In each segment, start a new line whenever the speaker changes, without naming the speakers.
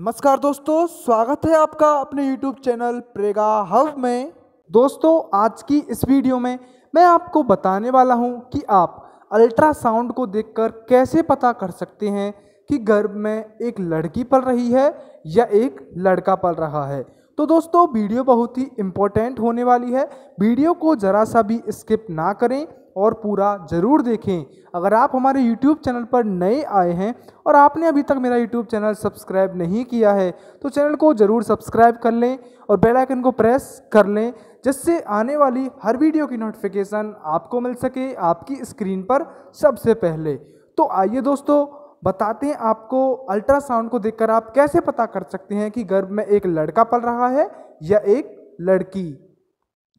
नमस्कार दोस्तों स्वागत है आपका अपने YouTube चैनल प्रेगा हव में दोस्तों आज की इस वीडियो में मैं आपको बताने वाला हूं कि आप अल्ट्रासाउंड को देखकर कैसे पता कर सकते हैं कि गर्भ में एक लड़की पल रही है या एक लड़का पल रहा है तो दोस्तों वीडियो बहुत ही इम्पोर्टेंट होने वाली है वीडियो को ज़रा सा भी स्किप ना करें और पूरा ज़रूर देखें अगर आप हमारे YouTube चैनल पर नए आए हैं और आपने अभी तक मेरा YouTube चैनल सब्सक्राइब नहीं किया है तो चैनल को ज़रूर सब्सक्राइब कर लें और बेल आइकन को प्रेस कर लें जिससे आने वाली हर वीडियो की नोटिफिकेशन आपको मिल सके आपकी स्क्रीन पर सबसे पहले तो आइए दोस्तों बताते हैं आपको अल्ट्रासाउंड को देखकर आप कैसे पता कर सकते हैं कि गर्भ में एक लड़का पल रहा है या एक लड़की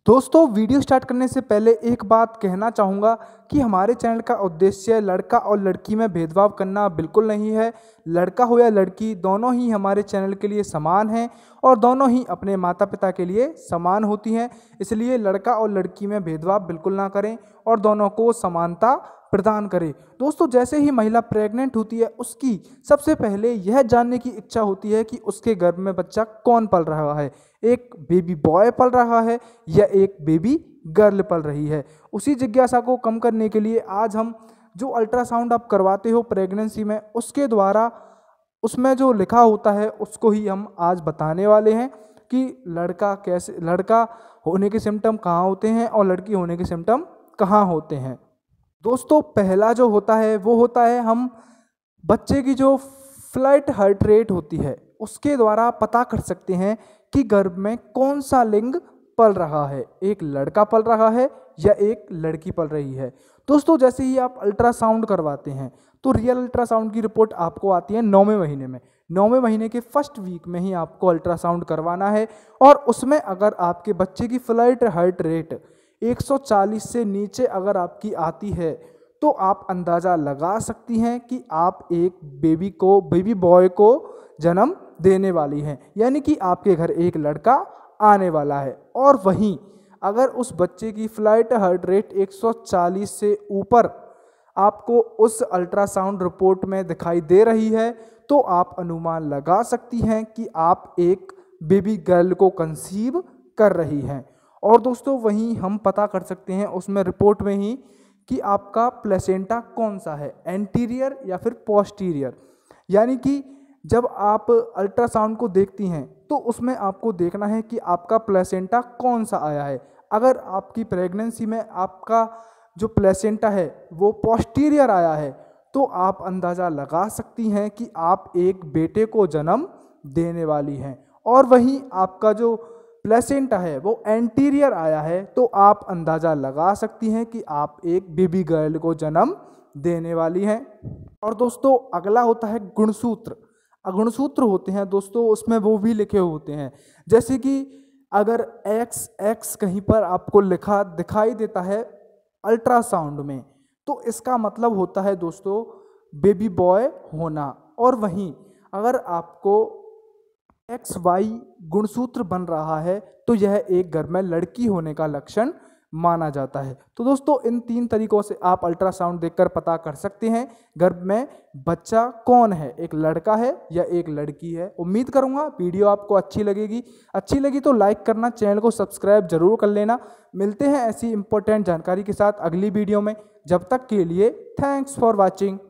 दोस्तों वीडियो स्टार्ट करने से पहले एक बात कहना चाहूँगा कि हमारे चैनल का उद्देश्य लड़का और लड़की में भेदभाव करना बिल्कुल नहीं है लड़का हो या लड़की दोनों ही हमारे चैनल के लिए समान हैं और दोनों ही अपने माता पिता के लिए समान होती हैं इसलिए लड़का और लड़की में भेदभाव बिल्कुल ना करें और दोनों को समानता प्रदान करे दोस्तों जैसे ही महिला प्रेग्नेंट होती है उसकी सबसे पहले यह जानने की इच्छा होती है कि उसके गर्भ में बच्चा कौन पल रहा है एक बेबी बॉय पल रहा है या एक बेबी गर्ल पल रही है उसी जिज्ञासा को कम करने के लिए आज हम जो अल्ट्रासाउंड आप करवाते हो प्रेगनेंसी में उसके द्वारा उसमें जो लिखा होता है उसको ही हम आज बताने वाले हैं कि लड़का कैसे लड़का होने के सिम्टम कहाँ होते हैं और लड़की होने के सिम्टम कहाँ होते हैं दोस्तों पहला जो होता है वो होता है हम बच्चे की जो फ्लैट हार्ट रेट होती है उसके द्वारा पता कर सकते हैं कि गर्भ में कौन सा लिंग पल रहा है एक लड़का पल रहा है या एक लड़की पल रही है दोस्तों जैसे ही आप अल्ट्रासाउंड करवाते हैं तो रियल अल्ट्रासाउंड की रिपोर्ट आपको आती है नौवें महीने में नौवें महीने के फर्स्ट वीक में ही आपको अल्ट्रासाउंड करवाना है और उसमें अगर आपके बच्चे की फ्लाइट हार्ट रेट 140 से नीचे अगर आपकी आती है तो आप अंदाज़ा लगा सकती हैं कि आप एक बेबी को बेबी बॉय को जन्म देने वाली हैं यानी कि आपके घर एक लड़का आने वाला है और वहीं अगर उस बच्चे की फ्लाइट हार्ट रेट 140 से ऊपर आपको उस अल्ट्रासाउंड रिपोर्ट में दिखाई दे रही है तो आप अनुमान लगा सकती हैं कि आप एक बेबी गर्ल को कंसीव कर रही हैं और दोस्तों वहीं हम पता कर सकते हैं उसमें रिपोर्ट में ही कि आपका प्लेसेंटा कौन सा है एंटीरियर या फिर पोस्टीरियर यानी कि जब आप अल्ट्रासाउंड को देखती हैं तो उसमें आपको देखना है कि आपका प्लेसेंटा कौन सा आया है अगर आपकी प्रेगनेंसी में आपका जो प्लेसेंटा है वो पोस्टीरियर आया है तो आप अंदाज़ा लगा सकती हैं कि आप एक बेटे को जन्म देने वाली हैं और वहीं आपका जो प्लेसेंटा है वो एंटीरियर आया है तो आप अंदाज़ा लगा सकती हैं कि आप एक बेबी गर्ल को जन्म देने वाली हैं और दोस्तों अगला होता है गुणसूत्र अगुणसूत्र होते हैं दोस्तों उसमें वो भी लिखे होते हैं जैसे कि अगर एक्स एक्स कहीं पर आपको लिखा दिखाई देता है अल्ट्रासाउंड में तो इसका मतलब होता है दोस्तों बेबी बॉय होना और वहीं अगर आपको एक्स वाई गुणसूत्र बन रहा है तो यह एक घर में लड़की होने का लक्षण माना जाता है तो दोस्तों इन तीन तरीकों से आप अल्ट्रासाउंड देखकर पता कर सकते हैं घर में बच्चा कौन है एक लड़का है या एक लड़की है उम्मीद करूंगा वीडियो आपको अच्छी लगेगी अच्छी लगी तो लाइक करना चैनल को सब्सक्राइब जरूर कर लेना मिलते हैं ऐसी इंपॉर्टेंट जानकारी के साथ अगली वीडियो में जब तक के लिए थैंक्स फॉर वॉचिंग